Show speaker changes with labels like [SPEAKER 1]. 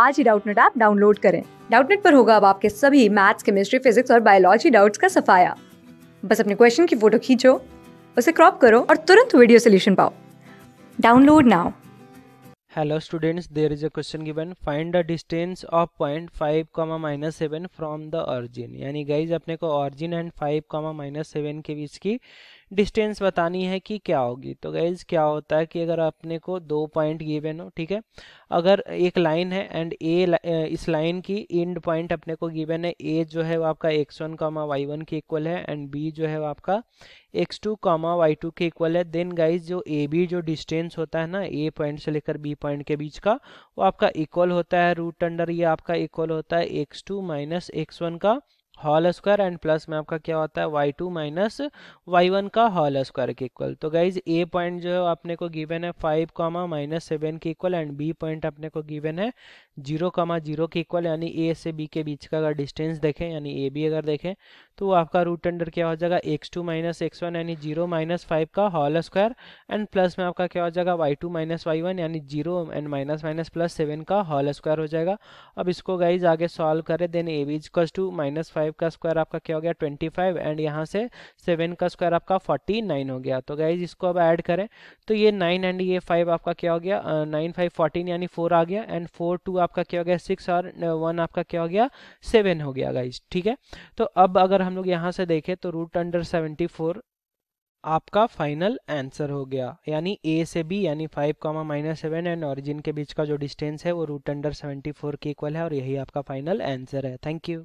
[SPEAKER 1] आज ही Doubtnut app download करें डाउटनेट पर होगा अब आपके सभी मैथ्स केमिस्ट्री फिजिक्स और बायोलॉजी डाउट्स का सफाया बस अपने क्वेश्चन की फोटो खींचो उसे क्रॉप करो और तुरंत वीडियो सोल्यूशन पाओ download now
[SPEAKER 2] hello students there is a question given find the distance of point five comma minus seven from the origin यानी गाइज अपने को origin and five comma minus seven के बीच की डिस्टेंस बतानी है कि क्या होगी तो गाइज क्या होता है कि अगर अपने को दो पॉइंट गिवन हो ठीक है अगर एक लाइन है एंड ए इस लाइन की एंड पॉइंट अपने को गिवन है ए जो है वो आपका x1 one comma Y one के इक्वल है एंड बी जो है वो आपका X two comma Y two के इक्वल है देन गाइज जो ए बी जो डिस्टेंस होता है ना ए पॉइंट से लेकर बी पॉइंट के बीच का वो आपका इक्वल होता है रूट अंडर ये आपका इक्वल होता है X two minus X one का हॉल स्क्वायर एंड प्लस में आपका क्या होता है Y two minus Y one का हॉल स्क्वायर के इक्वल तो गाइज ए पॉइंट जो है अपने को गिवन है फाइव कॉमा माइनस सेवन के इक्वल एंड बी पॉइंट अपने को गिवन है जीरो कॉमा जीरो के इक्वल यानी ए से बी के बीच का अगर डिस्टेंस देखें यानी ए बी अगर देखें तो आपका रूट अंडर क्या हो जाएगा X two minus X one यानी जीरो माइनस फाइव का होल स्क्वायर एंड प्लस में आपका क्या हो जाएगा Y two minus Y one यानी zero and minus minus plus seven का होल स्क्वायर हो जाएगा अब इसको गाइज आगे सॉल्व करें then A B is two minus five five का स्क्वायर आपका क्या हो गया ट्वेंटी फाइव एंड यहाँ से सेवन का स्क्वायर आपका फोर्टी नाइन हो गया तो गाइज इसको अब ऐड करें तो ये नाइन एंड ये फाइव आपका क्या हो गया नाइन फाइव फोर्टीन यानी फोर आ गया एंड फोर टू आपका क्या हो गया सिक्स और वन आपका क्या हो गया सेवन हो गया गाइज ठीक है तो अब अगर हम लोग यहाँ से देखें तो रूट अंडर सेवेंटी फोर आपका फाइनल आंसर हो गया यानी ए से बी यानी five comma minus seven and origin के बीच का जो डिस्टेंस है वो रूट अंडर सेवेंटी फोर के इक्वल है और यही आपका फाइनल आंसर है थैंक यू